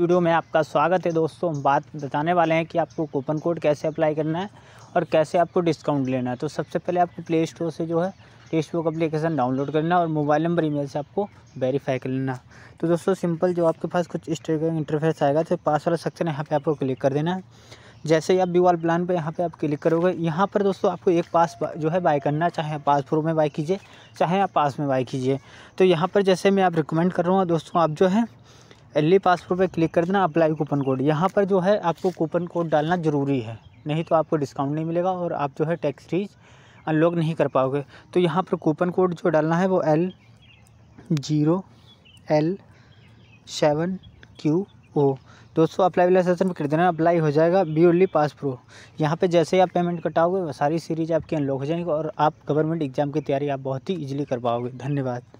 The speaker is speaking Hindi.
वीडियो में आपका स्वागत है दोस्तों हम बात बताने वाले हैं कि आपको कूपन कोड कैसे अप्लाई करना है और कैसे आपको डिस्काउंट लेना है तो सबसे पहले आपको प्ले स्टोर से जो है टेक्स्ट बुक अप्लीकेशन डाउनलोड करना है और मोबाइल नंबर ईमेल से आपको वेरीफाई कर लेना तो दोस्तों सिंपल जो आपके पास कुछ इस का इंटरफेस आएगा तो पास वाला सेक्शन यहाँ पर आपको क्लिक कर देना है जैसे ही आप बी वाल प्लान पर यहाँ पर आप क्लिक करोगे यहाँ पर दोस्तों आपको एक पास जो है बाय करना चाहे आप पास प्रो में बाई कीजिए चाहे आप पास में बाई कीजिए तो यहाँ पर जैसे मैं आप रिकमेंड कर रहा हूँ दोस्तों आप जो है एल पासपोर्ट पर क्लिक कर देना अप्लाई कूपन कोड यहाँ पर जो है आपको कूपन कोड डालना ज़रूरी है नहीं तो आपको डिस्काउंट नहीं मिलेगा और आप जो है टैक्स फ्रीज अनलॉक नहीं कर पाओगे तो यहाँ पर कूपन कोड जो डालना है वो L zero L seven Q O दोस्तों अप्लाई वाला सेशन कर देना अप्लाई हो जाएगा बी ओनली पास प्रो यहाँ पे जैसे ही आप पेमेंट कटाओगे सारी सीरीज आपकी अनलॉक हो जाएगी और आप गवर्नमेंट एग्ज़ाम की तैयारी आप बहुत ही इजीली कर पाओगे धन्यवाद